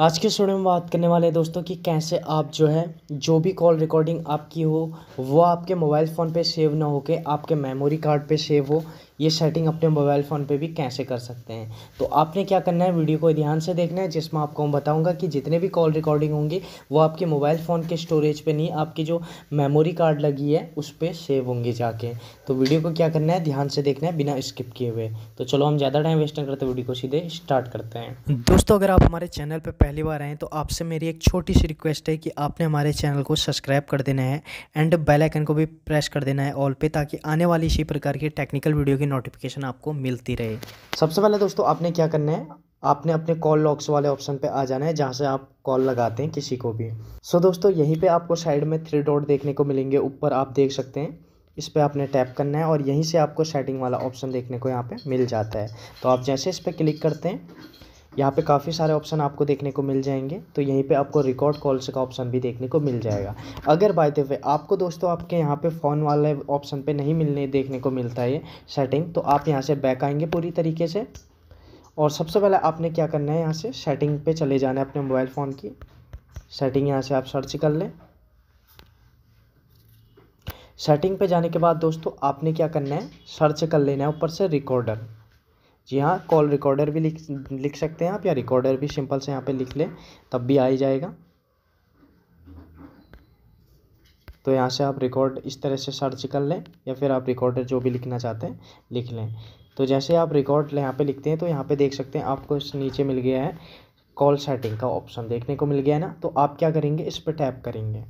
आज के शो में बात करने वाले हैं दोस्तों कि कैसे आप जो है जो भी कॉल रिकॉर्डिंग आपकी हो वो आपके मोबाइल फ़ोन पे सेव ना होके आपके मेमोरी कार्ड पे सेव हो ये सेटिंग अपने मोबाइल फ़ोन पे भी कैसे कर सकते हैं तो आपने क्या करना है वीडियो को ध्यान से देखना है जिसमें आपको हम बताऊँगा कि जितने भी कॉल रिकॉर्डिंग होंगी वो आपके मोबाइल फ़ोन के स्टोरेज पर नहीं आपकी जो मेमोरी कार्ड लगी है उस पर सेव होंगे जाके तो वीडियो को क्या करना है ध्यान से देखना है बिना स्किप किए हुए तो चलो हम ज़्यादा टाइम वेस्ट नहीं करते वीडियो को सीधे स्टार्ट करते हैं दोस्तों अगर आप हमारे चैनल पर पहली बार आएँ तो आपसे मेरी एक छोटी सी रिक्वेस्ट है कि आपने हमारे चैनल को सब्सक्राइब कर देना है एंड बेल आइकन को भी प्रेस कर देना है ऑल पे ताकि आने वाली इसी प्रकार की टेक्निकल वीडियो की भी नोटिफिकेशन आपको मिलती रहे सबसे पहले दोस्तों आपने क्या करना है आपने अपने कॉल लॉक्स वाले ऑप्शन पे आ जाना है जहाँ से आप कॉल लगाते हैं किसी को भी सो so दोस्तों यहीं पे आपको साइड में थ्री डॉट देखने को मिलेंगे ऊपर आप देख सकते हैं इस पर आपने टैप करना है और यहीं से आपको सेटिंग वाला ऑप्शन देखने को यहाँ पे मिल जाता है तो आप जैसे इस पर क्लिक करते हैं यहाँ पे काफ़ी सारे ऑप्शन आपको देखने को मिल जाएंगे तो यहीं पे आपको रिकॉर्ड कॉल्स का ऑप्शन भी देखने को मिल जाएगा अगर बाय द वे आपको दोस्तों आपके यहाँ पे फ़ोन वाले ऑप्शन पे नहीं मिलने देखने को मिलता है ये सेटिंग तो आप यहाँ से बैक आएंगे पूरी तरीके से और सबसे पहले आपने क्या करना है यहाँ से सेटिंग पे चले जाना है अपने मोबाइल फ़ोन की सेटिंग यहाँ से आप सर्च कर लें सेटिंग पे जाने के बाद दोस्तों आपने क्या करना है सर्च कर लेना है ऊपर से रिकॉर्डर जी हाँ कॉल रिकॉर्डर भी लिख लिख सकते हैं आप या रिकॉर्डर भी सिंपल से यहाँ पे लिख लें तब भी आ ही जाएगा तो यहाँ से आप रिकॉर्ड इस तरह से सर्च कर लें या फिर आप रिकॉर्डर जो भी लिखना चाहते हैं लिख लें तो जैसे आप रिकॉर्ड यहाँ पे लिखते हैं तो यहाँ पे देख सकते हैं आपको इस नीचे मिल गया है कॉल सेटिंग का ऑप्शन देखने को मिल गया है ना तो आप क्या करेंगे इस पर टैप करेंगे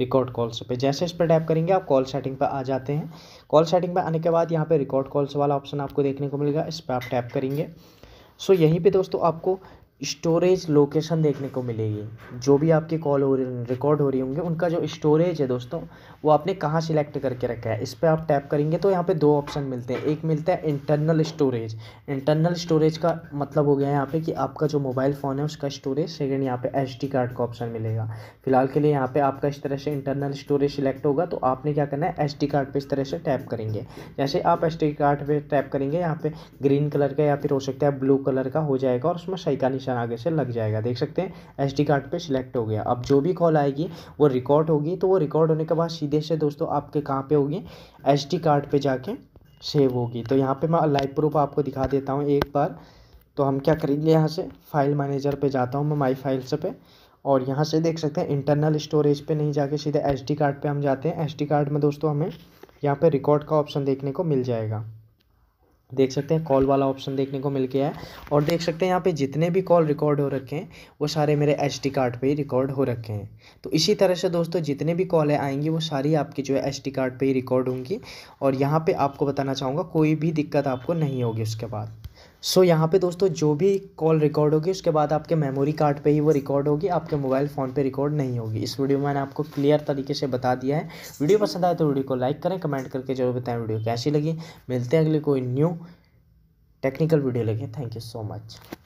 रिकॉर्ड कॉल्स पे जैसे इस पर टैप करेंगे आप कॉल सेटिंग पर आ जाते हैं कॉल सेटिंग पर आने के बाद यहाँ पे रिकॉर्ड कॉल्स वाला ऑप्शन आपको देखने को मिलेगा इस पर आप टैप करेंगे सो so, यहीं पे दोस्तों आपको स्टोरेज लोकेशन देखने को मिलेगी जो भी आपके कॉल हो रही रिकॉर्ड हो रही होंगे उनका जो स्टोरेज है दोस्तों वो आपने कहाँ सिलेक्ट करके रखा है इस पर आप टैप करेंगे तो यहाँ पे दो ऑप्शन मिलते हैं एक मिलता है इंटरनल स्टोरेज इंटरनल स्टोरेज का मतलब हो गया है यहाँ पे कि आपका जो मोबाइल फ़ोन है उसका स्टोरेज सेकेंड यहाँ पे एच कार्ड का ऑप्शन मिलेगा फिलहाल के लिए यहाँ पर आपका इस तरह से इंटरनल स्टोरेज सिलेक्ट होगा तो आपने क्या करना है एच कार्ड पर इस तरह से टैप करेंगे जैसे आप एस कार्ड पर टैप करेंगे यहाँ पर ग्रीन कलर का या फिर हो सकता है ब्लू कलर का हो जाएगा और उसमें सही का निशान ऑप्शन आगे से लग जाएगा देख सकते हैं एसडी कार्ड पर सिलेक्ट हो गया अब जो भी कॉल आएगी वो रिकॉर्ड होगी तो वो रिकॉर्ड होने के बाद सीधे से दोस्तों आपके कहाँ पर होगी एसडी कार्ड पर जाके सेव होगी तो यहाँ पे मैं लाइव प्रूफ आपको दिखा देता हूँ एक बार तो हम क्या करेंगे यहाँ से फाइल मैनेजर पे जाता हूँ मैं माई फाइल्स पे और यहाँ से देख सकते हैं इंटरनल स्टोरेज पे नहीं जाके सीधे एसडी कार्ड पे हम जाते हैं एसडी कार्ड में दोस्तों हमें यहाँ पे रिकॉर्ड का ऑप्शन देखने को मिल जाएगा देख सकते हैं कॉल वाला ऑप्शन देखने को मिल गया है और देख सकते हैं यहाँ पे जितने भी कॉल रिकॉर्ड हो रखे हैं वो सारे मेरे एच कार्ड पे ही रिकॉर्ड हो रखे हैं तो इसी तरह से दोस्तों जितने भी कॉलें आएंगी वो सारी आपकी जो है एच कार्ड पे ही रिकॉर्ड होंगी और यहाँ पर आपको बताना चाहूँगा कोई भी दिक्कत आपको नहीं होगी उसके बाद सो so, यहाँ पे दोस्तों जो भी कॉल रिकॉर्ड होगी उसके बाद आपके मेमोरी कार्ड पे ही वो रिकॉर्ड होगी आपके मोबाइल फ़ोन पे रिकॉर्ड नहीं होगी इस वीडियो में मैंने आपको क्लियर तरीके से बता दिया है वीडियो पसंद आए तो वीडियो को लाइक करें कमेंट करके जरूर बताएं वीडियो कैसी लगी मिलते हैं अगले कोई न्यू टेक्निकल वीडियो लगे थैंक यू सो मच